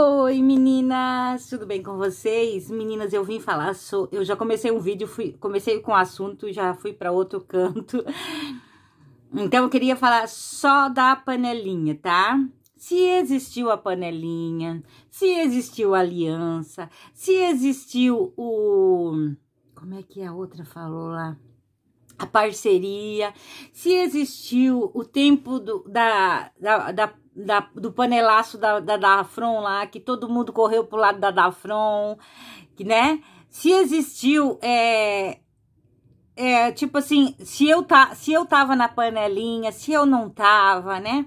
Oi meninas, tudo bem com vocês? Meninas, eu vim falar, sou, eu já comecei um vídeo, fui, comecei com o assunto, já fui para outro canto. Então eu queria falar só da panelinha, tá? Se existiu a panelinha, se existiu a aliança, se existiu o como é que a outra falou lá? A parceria, se existiu o tempo do, da, da, da da, do panelaço da, da Dafron lá, que todo mundo correu pro lado da Dafron, que, né? Se existiu, é, é, tipo assim, se eu, tá, se eu tava na panelinha, se eu não tava, né?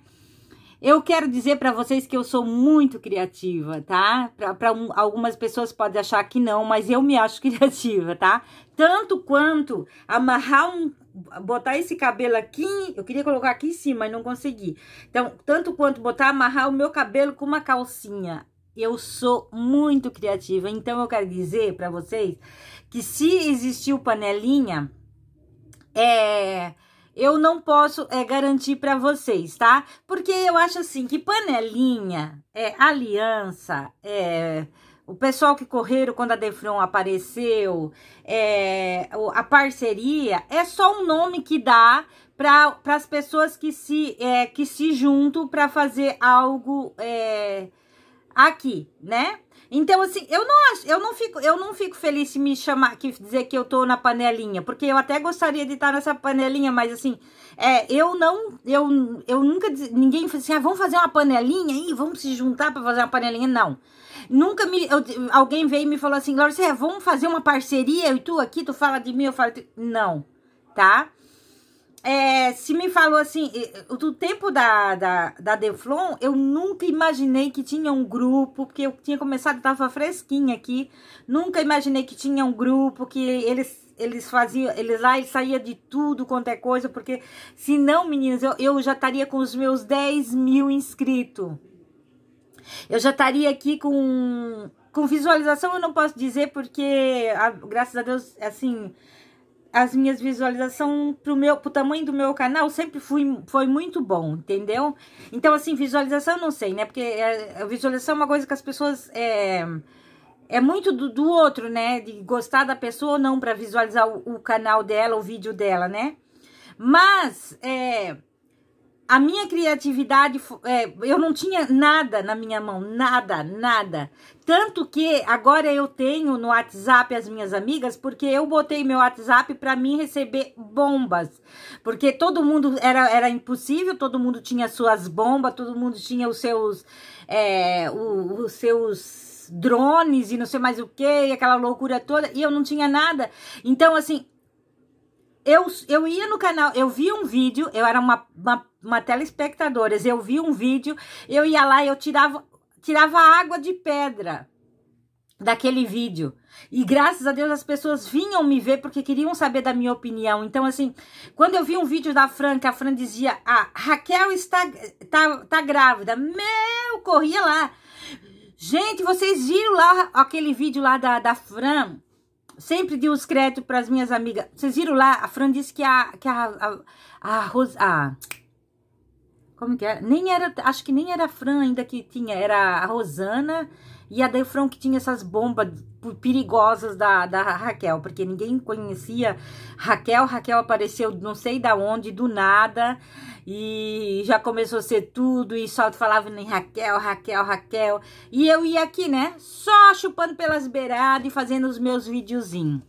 Eu quero dizer para vocês que eu sou muito criativa, tá? Para um, algumas pessoas podem achar que não, mas eu me acho criativa, tá? Tanto quanto amarrar um botar esse cabelo aqui, eu queria colocar aqui em cima, mas não consegui. Então, tanto quanto botar, amarrar o meu cabelo com uma calcinha. Eu sou muito criativa, então eu quero dizer para vocês que se existiu panelinha, é, eu não posso é, garantir para vocês, tá? Porque eu acho assim que panelinha, é aliança, é o pessoal que correram quando a Defron apareceu, é, a parceria, é só um nome que dá para as pessoas que se, é, que se juntam para fazer algo é, aqui, né? Então, assim, eu não acho, eu não fico, eu não fico feliz se me chamar, que dizer que eu tô na panelinha, porque eu até gostaria de estar nessa panelinha, mas assim, é, eu não, eu, eu nunca, ninguém assim, ah, vamos fazer uma panelinha aí, vamos se juntar para fazer uma panelinha, não. Não. Nunca me. Eu, alguém veio e me falou assim, Laura, é, vamos fazer uma parceria? e tu aqui, tu fala de mim, eu falo. Não, tá? É, se me falou assim, do tempo da, da, da Deflon, eu nunca imaginei que tinha um grupo, porque eu tinha começado, tava fresquinha aqui, nunca imaginei que tinha um grupo, que eles eles faziam, eles lá, eles saía de tudo quanto é coisa, porque se não, meninas, eu, eu já estaria com os meus 10 mil inscritos. Eu já estaria aqui com, com visualização, eu não posso dizer, porque, a, graças a Deus, assim, as minhas visualizações pro meu pro tamanho do meu canal sempre fui, foi muito bom, entendeu? Então, assim, visualização não sei, né? Porque é, a visualização é uma coisa que as pessoas. É, é muito do, do outro, né? De gostar da pessoa ou não para visualizar o, o, canal dela, o vídeo dela, né? Mas, é, a minha criatividade, é, eu não tinha nada na minha mão, nada, nada. Tanto que agora eu tenho no WhatsApp as minhas amigas, porque eu botei meu WhatsApp para mim receber bombas. Porque todo mundo era, era impossível, todo mundo tinha suas bombas, todo mundo tinha os seus. É, os seus drones e não sei mais o que, aquela loucura toda, e eu não tinha nada. Então, assim, eu, eu ia no canal, eu vi um vídeo, eu era uma, uma, uma telespectadora, eu vi um vídeo, eu ia lá e eu tirava, tirava água de pedra daquele vídeo. E graças a Deus as pessoas vinham me ver porque queriam saber da minha opinião. Então, assim, quando eu vi um vídeo da Fran, que a Fran dizia, ah, Raquel está, tá, tá grávida. Meu, corria lá. Gente, vocês viram lá aquele vídeo lá da, da Fran? Sempre dei os créditos para as minhas amigas. Vocês viram lá? A Fran disse que a. Que a, a, a, Ros, a como que era? É? Nem era, acho que nem era a Fran ainda que tinha, era a Rosana e a Day Fran que tinha essas bombas perigosas da, da Raquel, porque ninguém conhecia Raquel, Raquel apareceu não sei da onde, do nada, e já começou a ser tudo e só falava em Raquel, Raquel, Raquel. E eu ia aqui, né, só chupando pelas beiradas e fazendo os meus videozinhos.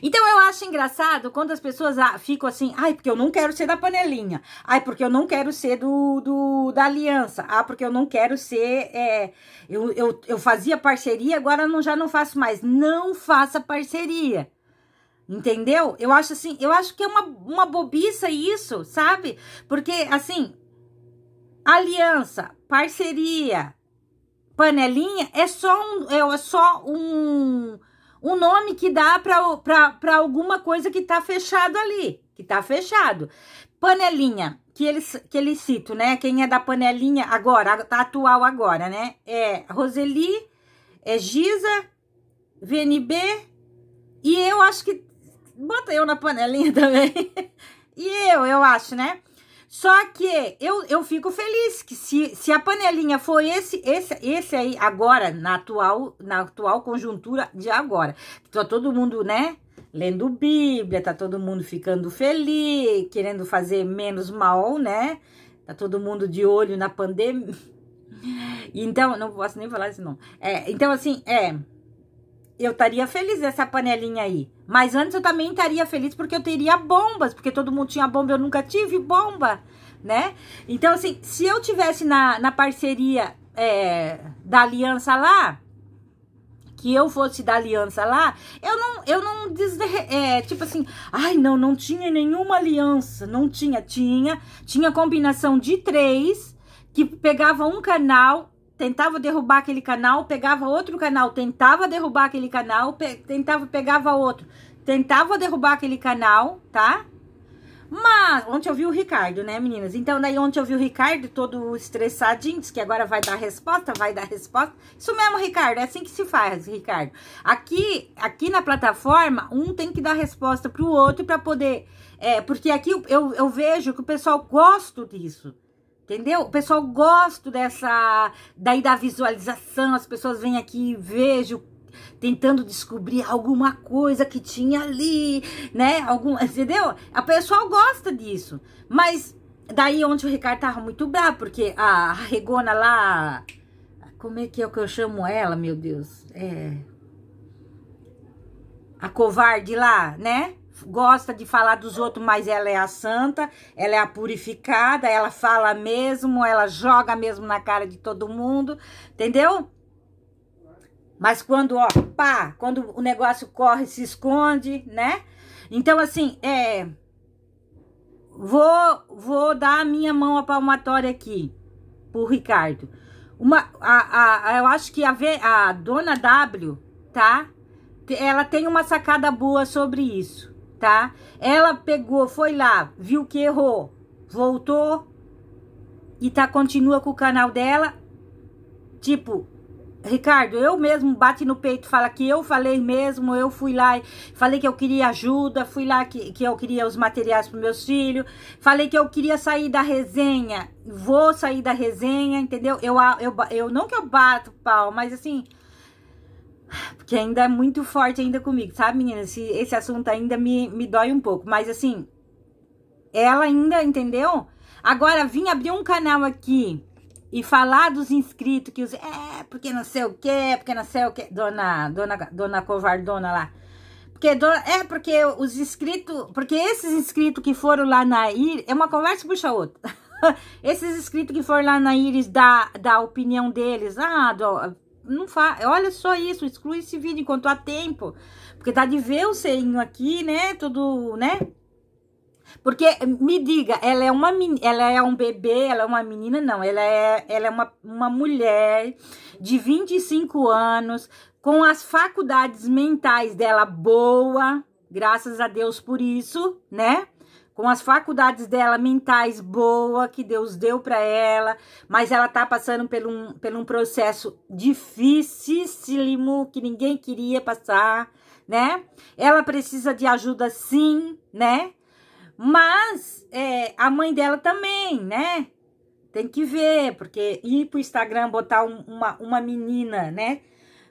Então eu acho engraçado quando as pessoas ah, ficam assim, ai, porque eu não quero ser da panelinha, ai, porque eu não quero ser do, do da aliança, ah, porque eu não quero ser. É, eu, eu, eu fazia parceria, agora não, já não faço mais. Não faça parceria. Entendeu? Eu acho assim, eu acho que é uma, uma bobiça isso, sabe? Porque, assim, aliança, parceria, panelinha é só um, é, é só um, um nome que dá para alguma coisa que tá fechado ali, que tá fechado. Panelinha, que eles que ele cito, né? Quem é da panelinha agora, tá atual agora, né? É Roseli, é Giza, VNB, e eu acho que bota eu na panelinha também. e eu, eu acho, né? Só que eu, eu fico feliz que se, se a panelinha for esse, esse, esse aí agora, na atual, na atual conjuntura de agora. Tá todo mundo, né? Lendo Bíblia, tá todo mundo ficando feliz, querendo fazer menos mal, né? Tá todo mundo de olho na pandemia. Então, não posso nem falar esse nome. É, então, assim, é eu estaria feliz essa panelinha aí. Mas antes eu também estaria feliz porque eu teria bombas, porque todo mundo tinha bomba, eu nunca tive bomba, né? Então, assim, se eu tivesse na, na parceria é, da aliança lá, que eu fosse da aliança lá, eu não, eu não desde, é, tipo assim, ai não, não tinha nenhuma aliança, não tinha, tinha, tinha combinação de três que pegava um canal tentava derrubar aquele canal, pegava outro canal, tentava derrubar aquele canal, pe tentava, pegava outro, tentava derrubar aquele canal, tá? Mas, ontem eu vi o Ricardo, né, meninas? Então, daí ontem eu vi o Ricardo todo estressadinho, disse que agora vai dar resposta, vai dar resposta. Isso mesmo, Ricardo, é assim que se faz, Ricardo. Aqui, aqui na plataforma, um tem que dar resposta pro outro para poder... É, porque aqui eu, eu vejo que o pessoal gosta disso, Entendeu? O pessoal gosta dessa. Daí da visualização, as pessoas vêm aqui e vejo tentando descobrir alguma coisa que tinha ali, né? Algum, entendeu? A pessoal gosta disso. Mas daí onde o Ricardo tava muito bravo, porque a regona lá. Como é que é o que eu chamo ela, meu Deus? É. A covarde lá, né? gosta de falar dos outros, mas ela é a santa, ela é a purificada, ela fala mesmo, ela joga mesmo na cara de todo mundo, entendeu? Mas quando, ó, pá, quando o negócio corre, se esconde, né? Então, assim, é. Vou, vou dar a minha mão a palmatória aqui, pro Ricardo. Uma, a, a, eu acho que a, v, a dona W, tá? Ela tem uma sacada boa sobre isso tá? Ela pegou, foi lá, viu que errou, voltou e tá continua com o canal dela. Tipo, Ricardo, eu mesmo bate no peito, fala que eu falei mesmo, eu fui lá, falei que eu queria ajuda, fui lá que, que eu queria os materiais para meus filhos, falei que eu queria sair da resenha, vou sair da resenha, entendeu? Eu, eu, eu não que eu bato pau, mas assim, porque ainda é muito forte ainda comigo, sabe, meninas? Esse, esse assunto ainda me, me dói um pouco. Mas assim, ela ainda, entendeu? Agora, vim abrir um canal aqui e falar dos inscritos que os. É, porque não sei o quê, porque não sei o quê. Dona, dona, dona covardona lá. Porque, do, é, porque os inscritos. Porque esses inscritos que foram lá na Iris. É uma conversa puxa outra. esses inscritos que foram lá na Iris da da opinião deles. Ah, do, não faz. Olha só isso, exclui esse vídeo enquanto há tempo. Porque tá de ver o seinho aqui, né? Tudo, né? Porque, me diga, ela é uma ela é um bebê, ela é uma menina, não. Ela é, ela é uma, uma mulher de 25 anos, com as faculdades mentais dela boa, graças a Deus por isso, né? com as faculdades dela mentais boa que Deus deu para ela, mas ela tá passando por um, por um processo dificílimo que ninguém queria passar, né? Ela precisa de ajuda sim, né? Mas é, a mãe dela também, né? Tem que ver, porque ir pro Instagram botar uma, uma menina, né?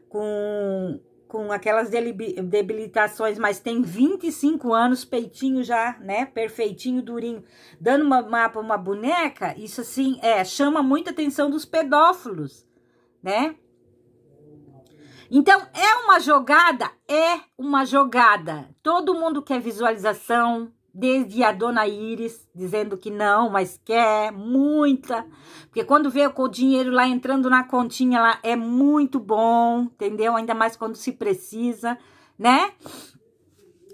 Com com aquelas debilitações, mas tem 25 anos, peitinho já, né? Perfeitinho, durinho, dando uma mapa uma boneca, isso assim é, chama muita atenção dos pedófilos, né? Então, é uma jogada? É uma jogada. Todo mundo quer visualização, desde a dona Iris, dizendo que não, mas quer é muita. Porque quando vê o dinheiro lá entrando na continha, lá é muito bom, entendeu? Ainda mais quando se precisa, né?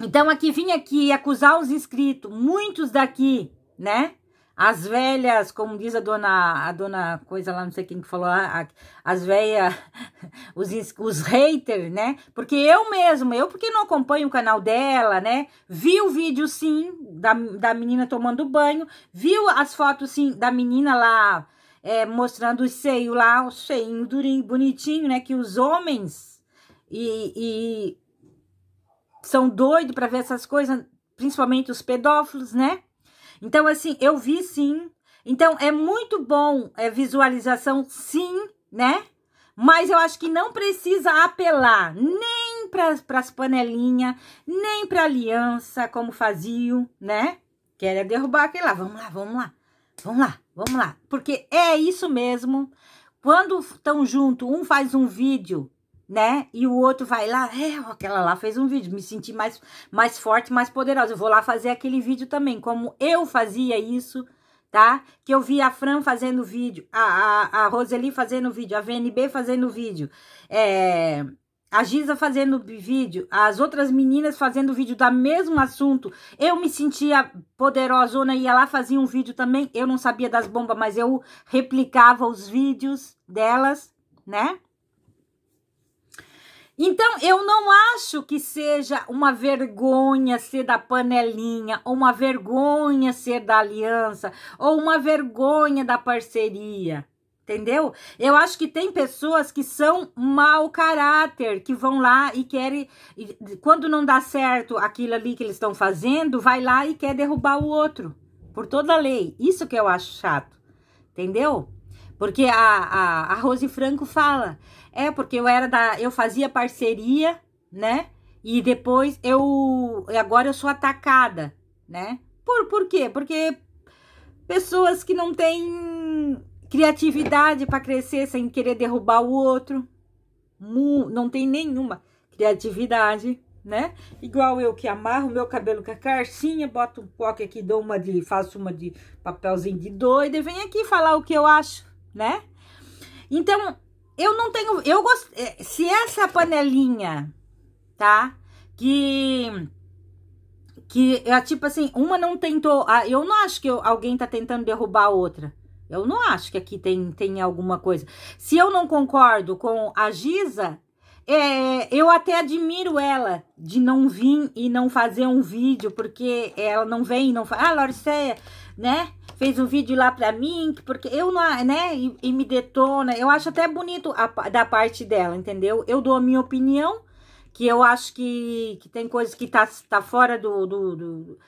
Então, aqui vim aqui acusar os inscritos, muitos daqui, né? As velhas, como diz a dona, a dona coisa lá, não sei quem que falou, a, a, as velhas, os, os haters, né? Porque eu mesma, eu porque não acompanho o canal dela, né? Vi o vídeo sim, da, da menina tomando banho, viu as fotos sim da menina lá é, mostrando o seio lá, o seio durinho, bonitinho, né? Que os homens e, e são doidos para ver essas coisas, principalmente os pedófilos, né? Então, assim, eu vi sim. Então, é muito bom é, visualização, sim, né? Mas eu acho que não precisa apelar nem para as panelinhas, nem para aliança, como faziam, né? Queria derrubar aquele lá. Vamos lá, vamos lá, vamos lá, vamos lá. Porque é isso mesmo. Quando estão junto, um faz um vídeo né? E o outro vai lá, é, aquela lá fez um vídeo, me senti mais, mais forte, mais poderosa. Eu vou lá fazer aquele vídeo também, como eu fazia isso, tá? Que eu vi a Fran fazendo vídeo, a, a, a Roseli fazendo vídeo, a VNB fazendo vídeo, é, a Giza fazendo vídeo, as outras meninas fazendo vídeo do mesmo assunto. Eu me sentia poderosona, ia lá, fazia um vídeo também. Eu não sabia das bombas, mas eu replicava os vídeos delas, né? Então, eu não acho que seja uma vergonha ser da panelinha, ou uma vergonha ser da aliança, ou uma vergonha da parceria. Entendeu? Eu acho que tem pessoas que são mau caráter, que vão lá e querem. Quando não dá certo aquilo ali que eles estão fazendo, vai lá e quer derrubar o outro. Por toda a lei. Isso que eu acho chato. Entendeu? Porque a, a, a Rose Franco fala, é porque eu era da. Eu fazia parceria, né? E depois eu. Agora eu sou atacada, né? Por, por quê? Porque pessoas que não têm criatividade para crescer sem querer derrubar o outro, não tem nenhuma criatividade, né? Igual eu que amarro meu cabelo com a carcinha, boto um coque aqui, dou uma de, faço uma de papelzinho de doida e venho aqui falar o que eu acho né? Então, eu não tenho, eu gost... Eh, se essa panelinha, tá? Que que é tipo assim, uma não tentou, eu não acho que eu, alguém tá tentando derrubar a outra. Eu não acho que aqui tem, tem alguma coisa. Se eu não concordo com a Giza, é, eu até admiro ela de não vir e não fazer um vídeo, porque ela não vem e não fala. Ah, Loriceia, né? Fez um vídeo lá pra mim, porque eu não, né? E, e me detona. Eu acho até bonito a, da parte dela, entendeu? Eu dou a minha opinião, que eu acho que, que tem coisas que tá, tá fora do, do, do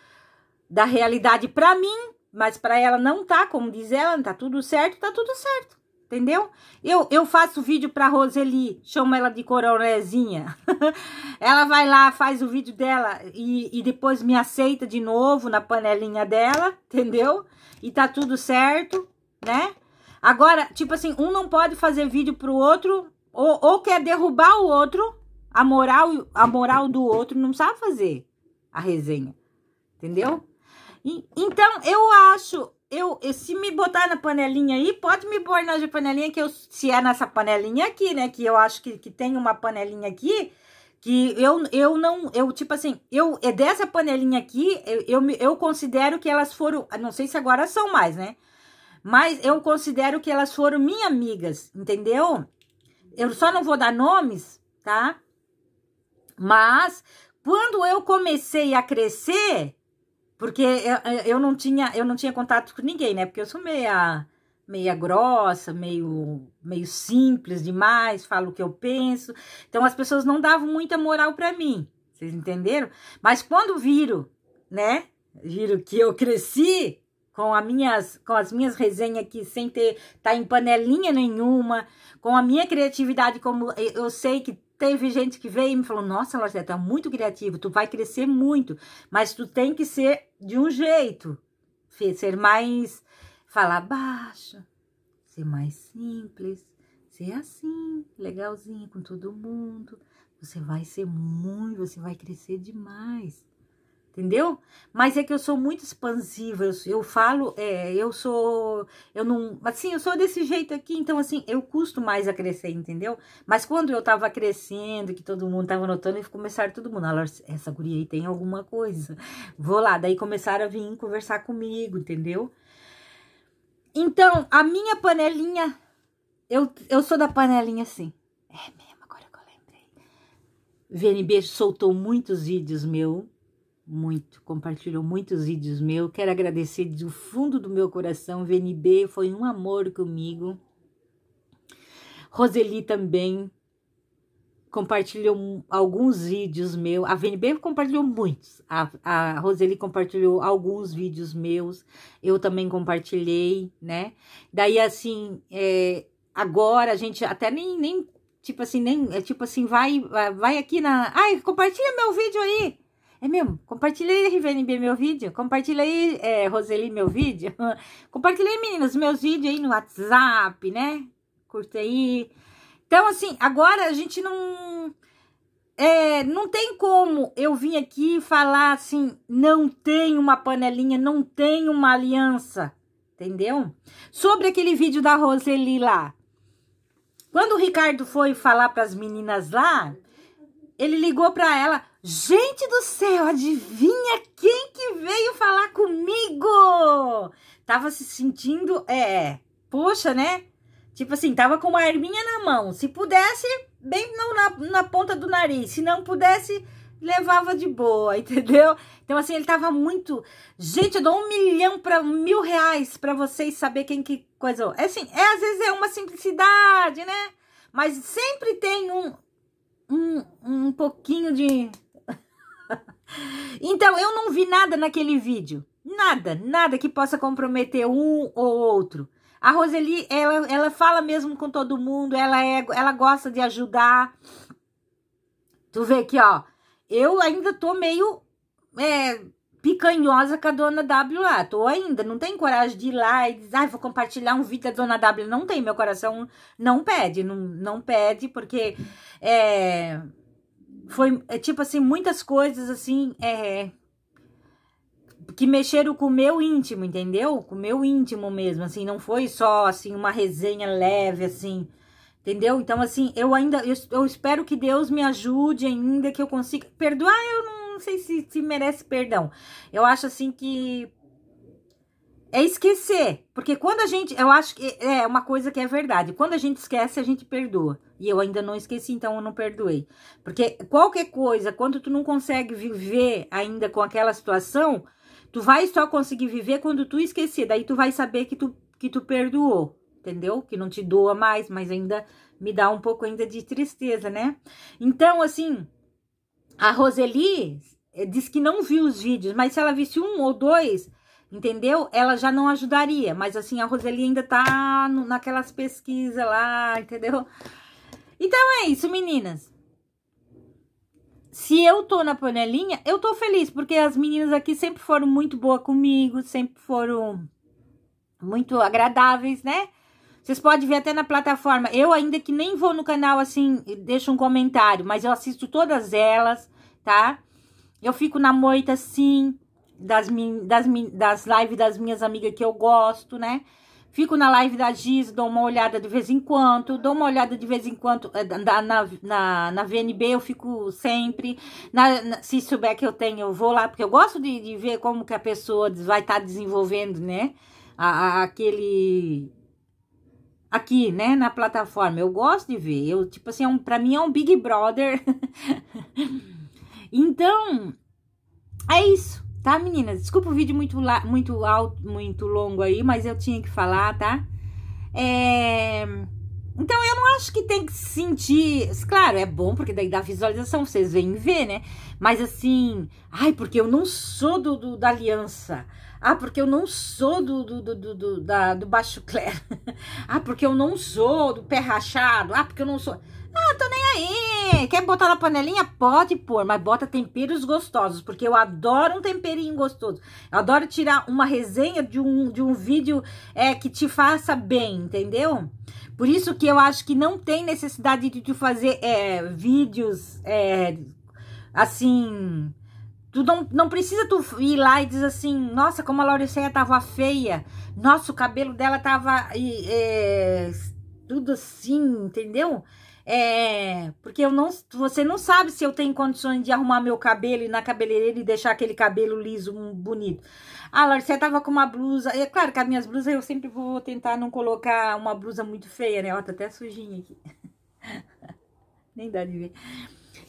da realidade pra mim, mas para ela não tá, como diz ela, tá tudo certo, tá tudo certo entendeu? Eu, eu faço vídeo pra Roseli, chamo ela de coronezinha. ela vai lá, faz o vídeo dela e, e depois me aceita de novo na panelinha dela, entendeu? E tá tudo certo, né? Agora, tipo assim, um não pode fazer vídeo pro outro ou, ou quer derrubar o outro, a moral, a moral do outro não sabe fazer a resenha, entendeu? E, então, eu acho eu, eu, se me botar na panelinha aí, pode me pôr na panelinha que eu, se é nessa panelinha aqui, né, que eu acho que, que tem uma panelinha aqui, que eu, eu não, eu, tipo assim, eu, é dessa panelinha aqui, eu, eu, eu considero que elas foram, não sei se agora são mais, né, mas eu considero que elas foram minhas amigas, entendeu? Eu só não vou dar nomes, tá? Mas, quando eu comecei a crescer, porque eu, eu, não tinha, eu não tinha contato com ninguém, né? Porque eu sou meia, meia grossa, meio, meio simples demais, falo o que eu penso. Então as pessoas não davam muita moral para mim. Vocês entenderam? Mas quando viram, né? Viram que eu cresci com, a minhas, com as minhas resenhas aqui sem ter tá em panelinha nenhuma, com a minha criatividade como eu sei que Teve gente que veio e me falou: Nossa, Lorena, tá é muito criativo, tu vai crescer muito, mas tu tem que ser de um jeito, ser mais. falar baixo, ser mais simples, ser assim, legalzinho com todo mundo. Você vai ser muito, você vai crescer demais entendeu? Mas é que eu sou muito expansiva, eu, eu falo, é, eu sou, eu não, assim, eu sou desse jeito aqui, então assim, eu custo mais a crescer, entendeu? Mas quando eu tava crescendo, que todo mundo tava notando, e começaram todo mundo, essa guria aí tem alguma coisa, vou lá, daí começaram a vir conversar comigo, entendeu? Então, a minha panelinha, eu, eu sou da panelinha assim, é mesmo, agora que eu lembrei. VNB soltou muitos vídeos meu muito, compartilhou muitos vídeos meus. Quero agradecer do fundo do meu coração. VNB foi um amor comigo. Roseli também compartilhou alguns vídeos meus. A VNB compartilhou muitos. A, a Roseli compartilhou alguns vídeos meus. Eu também compartilhei, né? Daí, assim, é, agora a gente até nem, nem tipo assim, nem, é, tipo assim, vai, vai aqui na... Ai, compartilha meu vídeo aí! É mesmo? Compartilha aí, RVNB, meu vídeo. Compartilha aí, é, Roseli, meu vídeo. Compartilha aí, meninas, meus vídeos aí no WhatsApp, né? Curta aí. Então, assim, agora a gente não... É, não tem como eu vir aqui falar assim, não tem uma panelinha, não tem uma aliança, entendeu? Sobre aquele vídeo da Roseli lá. Quando o Ricardo foi falar para as meninas lá, ele ligou para ela, Gente do céu, adivinha quem que veio falar comigo? Tava se sentindo, é, é, poxa, né? Tipo assim, tava com uma arminha na mão. Se pudesse, bem na, na ponta do nariz. Se não pudesse, levava de boa, entendeu? Então, assim, ele tava muito. Gente, eu dou um milhão para mil reais para vocês saber quem que coisa. É assim, é, às vezes é uma simplicidade, né? Mas sempre tem um, um, um pouquinho de então, eu não vi nada naquele vídeo. Nada, nada que possa comprometer um ou outro. A Roseli, ela, ela fala mesmo com todo mundo, ela, é, ela gosta de ajudar. Tu vê aqui, ó. Eu ainda tô meio é, picanhosa com a dona W lá. Tô ainda, não tem coragem de ir lá e dizer, ah, vou compartilhar um vídeo da dona W. Não tem, meu coração não pede, não, não pede, porque é, foi, é, tipo assim, muitas coisas, assim, é, que mexeram com o meu íntimo, entendeu? Com o meu íntimo mesmo, assim, não foi só, assim, uma resenha leve, assim, entendeu? Então, assim, eu ainda, eu, eu espero que Deus me ajude ainda, que eu consiga perdoar, eu não sei se, se merece perdão. Eu acho, assim, que é esquecer. Porque quando a gente. Eu acho que é uma coisa que é verdade. Quando a gente esquece, a gente perdoa. E eu ainda não esqueci, então eu não perdoei. Porque qualquer coisa, quando tu não consegue viver ainda com aquela situação, tu vai só conseguir viver quando tu esquecer. Daí tu vai saber que tu, que tu perdoou. Entendeu? Que não te doa mais, mas ainda me dá um pouco ainda de tristeza, né? Então, assim, a Roseli eh, diz que não viu os vídeos, mas se ela visse um ou dois entendeu? Ela já não ajudaria, mas assim, a Roseli ainda tá no, naquelas pesquisas lá, entendeu? Então é isso, meninas. Se eu tô na panelinha, eu tô feliz, porque as meninas aqui sempre foram muito boas comigo, sempre foram muito agradáveis, né? Vocês podem ver até na plataforma. Eu ainda que nem vou no canal assim, deixo um comentário, mas eu assisto todas elas, tá? Eu fico na moita assim, das, min, das, min, das lives das minhas amigas que eu gosto, né? Fico na live da Giz, dou uma olhada de vez em quando, dou uma olhada de vez em quando eh, na, na, na, na VNB, eu fico sempre. Na, na, se souber que eu tenho, eu vou lá, porque eu gosto de, de ver como que a pessoa vai estar tá desenvolvendo, né? A, a, aquele. Aqui, né? Na plataforma. Eu gosto de ver. Eu, tipo assim, é um, pra mim é um Big Brother. então, é isso. Tá, meninas? Desculpa o vídeo muito, muito alto, muito longo aí, mas eu tinha que falar, tá? É... Então, eu não acho que tem que sentir... Claro, é bom, porque daí dá visualização, vocês vêm ver, né? Mas assim... Ai, porque eu não sou do, do da aliança. Ah, porque eu não sou do, do, do, do, da, do baixo clero. ah, porque eu não sou do pé rachado. Ah, porque eu não sou... Ah, tô nem aí, panelinha, quer botar na panelinha? Pode pôr, mas bota temperos gostosos, porque eu adoro um temperinho gostoso. Eu adoro tirar uma resenha de um, de um vídeo é, que te faça bem, entendeu? Por isso que eu acho que não tem necessidade de tu fazer é, vídeos, é, assim... Tu não, não precisa tu ir lá e dizer assim, nossa, como a Lauriceia tava feia, nossa, o cabelo dela tava... É, tudo assim, entendeu? É, porque eu não, você não sabe se eu tenho condições de arrumar meu cabelo e na cabeleireira e deixar aquele cabelo liso, bonito. Ah, Larissa você tava com uma blusa. É claro que as minhas blusas eu sempre vou tentar não colocar uma blusa muito feia, né? Ó, tá até sujinha aqui. Nem dá de ver.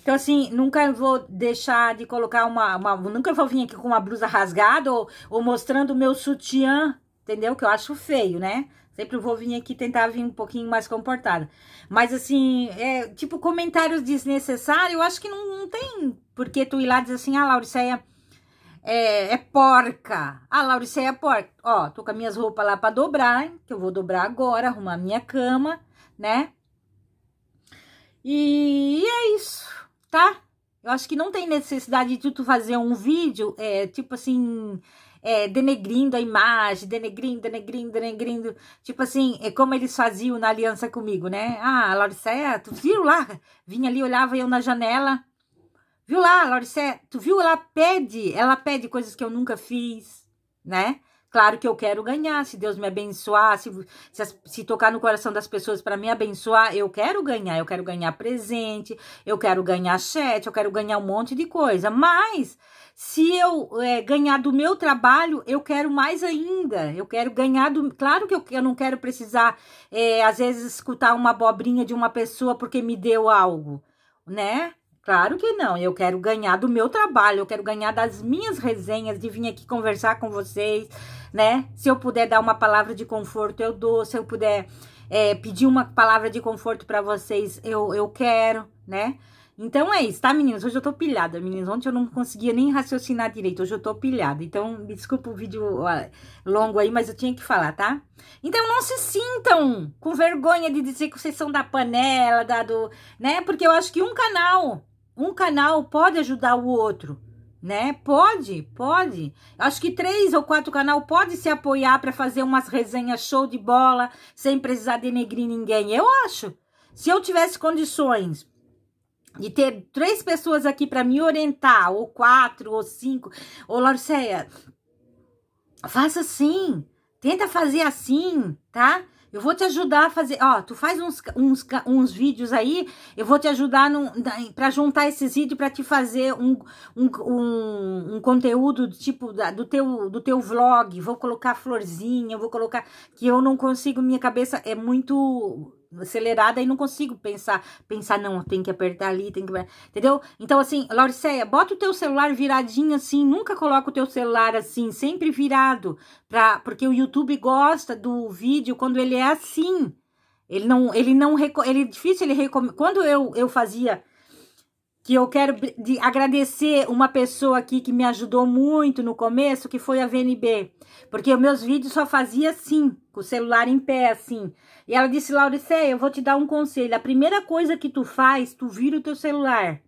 Então, assim, nunca vou deixar de colocar uma, uma. nunca vou vir aqui com uma blusa rasgada ou, ou mostrando o meu sutiã, entendeu? Que eu acho feio, né? Sempre vou vir aqui tentar vir um pouquinho mais comportada. Mas assim, é, tipo, comentários desnecessários, eu acho que não, não tem porque tu ir lá dizer assim, ah, Lauriceia é, é porca. Ah, Lauriceia é porca. Ó, tô com as minhas roupas lá pra dobrar, hein, que eu vou dobrar agora, arrumar minha cama, né? E é isso, tá? Eu acho que não tem necessidade de tu fazer um vídeo, é, tipo assim, é, denegrindo a imagem, denegrindo, denegrindo, denegrindo. Tipo assim, é como eles faziam na aliança comigo, né? Ah, Lauricéia, tu viu lá? Vinha ali, olhava eu na janela. Viu lá, Lauricéia? Tu viu? Ela pede, ela pede coisas que eu nunca fiz, né? Claro que eu quero ganhar, se Deus me abençoar, se, se, se tocar no coração das pessoas para me abençoar, eu quero ganhar, eu quero ganhar presente, eu quero ganhar chat, eu quero ganhar um monte de coisa. Mas se eu é, ganhar do meu trabalho, eu quero mais ainda. Eu quero ganhar do. Claro que eu, eu não quero precisar, é, às vezes, escutar uma abobrinha de uma pessoa porque me deu algo, né? Claro que não, eu quero ganhar do meu trabalho, eu quero ganhar das minhas resenhas, de vir aqui conversar com vocês, né? Se eu puder dar uma palavra de conforto, eu dou. Se eu puder é, pedir uma palavra de conforto para vocês, eu, eu quero, né? Então é isso, tá, meninas? Hoje eu tô pilhada, meninas. Ontem eu não conseguia nem raciocinar direito, hoje eu tô pilhada. Então, me desculpa o vídeo longo aí, mas eu tinha que falar, tá? Então, não se sintam com vergonha de dizer que vocês são da panela, da do. né? Porque eu acho que um canal, um canal pode ajudar o outro né? Pode, pode. Acho que três ou quatro canal pode se apoiar para fazer umas resenhas show de bola, sem precisar denegrir ninguém. Eu acho. Se eu tivesse condições de ter três pessoas aqui para me orientar, ou quatro, ou cinco, ou Larceia, faça assim, tenta fazer assim, tá? Eu vou te ajudar a fazer. Ó, tu faz uns, uns, uns vídeos aí, eu vou te ajudar para juntar esses vídeos para te fazer um, um, um, um conteúdo do tipo da, do, teu, do teu vlog. Vou colocar florzinha, vou colocar. Que eu não consigo, minha cabeça é muito acelerada e não consigo pensar, pensar, não, tem que apertar ali, tem que. Entendeu? Então, assim, Lauriceia, bota o teu celular viradinho assim, nunca coloca o teu celular assim, sempre virado, pra, porque o YouTube gosta do vídeo quando ele é assim. Ele não, ele não, ele é difícil ele quando eu eu fazia que eu quero agradecer uma pessoa aqui que me ajudou muito no começo, que foi a VNB, porque meus vídeos só fazia assim, com o celular em pé, assim. E ela disse, Lauriceia, eu vou te dar um conselho, a primeira coisa que tu faz, tu vira o teu celular.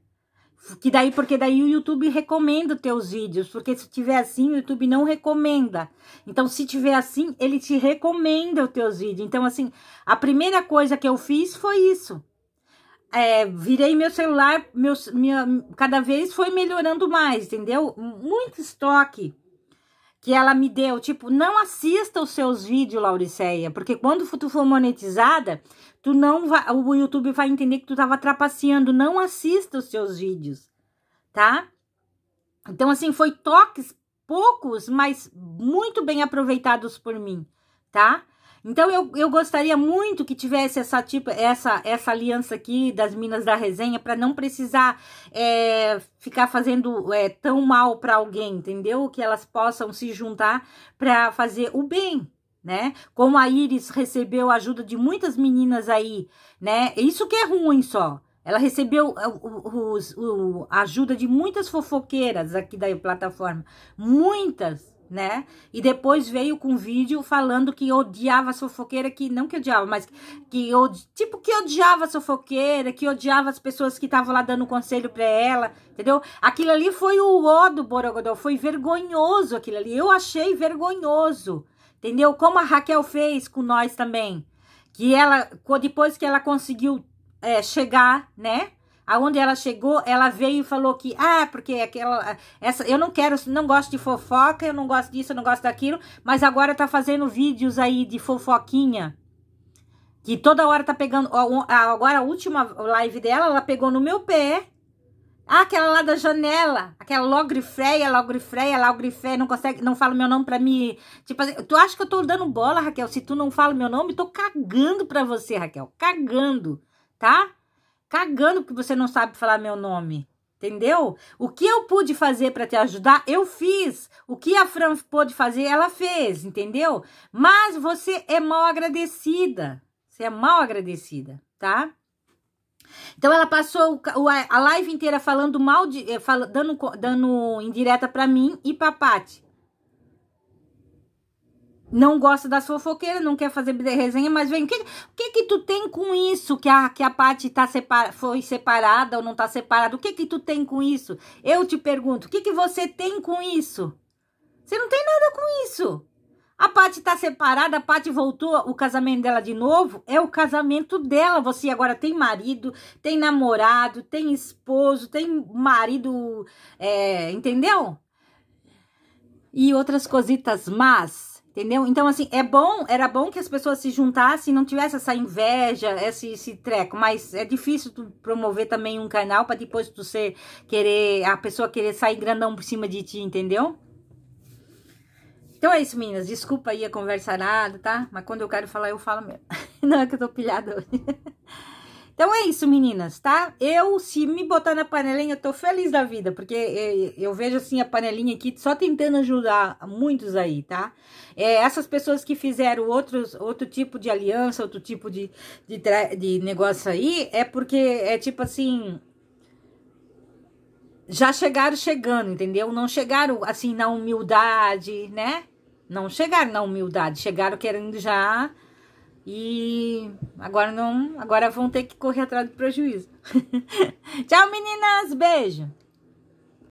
Que daí, porque daí o YouTube recomenda os teus vídeos, porque se tiver assim, o YouTube não recomenda. Então, se tiver assim, ele te recomenda os teus vídeos. Então, assim, a primeira coisa que eu fiz foi isso é, virei meu celular, meu, minha, cada vez foi melhorando mais, entendeu? Muito estoque que ela me deu, tipo, não assista os seus vídeos, Lauriceia, porque quando tu for monetizada, tu não vai, o YouTube vai entender que tu tava trapaceando, não assista os seus vídeos, tá? Então, assim, foi toques poucos, mas muito bem aproveitados por mim, tá? Então eu, eu gostaria muito que tivesse essa tipo essa essa aliança aqui das Minas da Resenha para não precisar é, ficar fazendo é, tão mal para alguém, entendeu? Que elas possam se juntar para fazer o bem, né? Como a Iris recebeu a ajuda de muitas meninas aí, né? Isso que é ruim só. Ela recebeu a ajuda de muitas fofoqueiras aqui da plataforma, muitas, né? E depois veio com um vídeo falando que odiava a fofoqueira, que não que odiava, mas que odi... tipo que odiava a fofoqueira, que odiava as pessoas que estavam lá dando conselho para ela, entendeu? Aquilo ali foi o ó do Borogodó, foi vergonhoso aquilo ali. Eu achei vergonhoso, entendeu? Como a Raquel fez com nós também, que ela depois que ela conseguiu é, chegar, né? aonde ela chegou, ela veio e falou que, ah, porque aquela, essa, eu não quero, não gosto de fofoca, eu não gosto disso, eu não gosto daquilo, mas agora tá fazendo vídeos aí de fofoquinha. Que toda hora tá pegando, agora a última live dela, ela pegou no meu pé. Ah, aquela lá da janela, aquela logrifreia, logrifreia, logrifreia, não consegue, não fala meu nome pra mim. Tipo assim, tu acha que eu tô dando bola, Raquel? Se tu não fala meu nome, tô cagando pra você, Raquel, cagando, Tá? cagando porque você não sabe falar meu nome. Entendeu? O que eu pude fazer para te ajudar, eu fiz. O que a Fran pôde fazer, ela fez, entendeu? Mas você é mal agradecida. Você é mal agradecida, tá? Então ela passou a live inteira falando mal de, eh, dando, dando indireta para mim e para Pati não gosta das fofoqueiras, não quer fazer resenha, mas vem, o que, que, que tu tem com isso? Que a, que a Paty tá separa, foi separada ou não tá separada? O que que tu tem com isso? Eu te pergunto, o que que você tem com isso? Você não tem nada com isso. A Paty tá separada, a Paty voltou o casamento dela de novo, é o casamento dela. Você agora tem marido, tem namorado, tem esposo, tem marido, é, entendeu? E outras cositas, más. Entendeu? Então, assim, é bom, era bom que as pessoas se juntassem, não tivesse essa inveja, esse, esse treco, mas é difícil tu promover também um canal para depois tu ser, querer, a pessoa querer sair grandão por cima de ti, entendeu? Então é isso, meninas, desculpa aí a nada tá? Mas quando eu quero falar, eu falo mesmo. Não é que eu tô pilhada hoje. Então é isso, meninas, tá? Eu, se me botar na panelinha, tô feliz da vida, porque eh, eu vejo assim a panelinha aqui só tentando ajudar muitos aí, tá? É, essas pessoas que fizeram outros, outro tipo de aliança, outro tipo de, de, de negócio aí, é porque é tipo assim. Já chegaram chegando, entendeu? Não chegaram assim na humildade, né? Não chegaram na humildade, chegaram querendo já e agora não, agora vão ter que correr atrás do prejuízo. Tchau, meninas, beijo.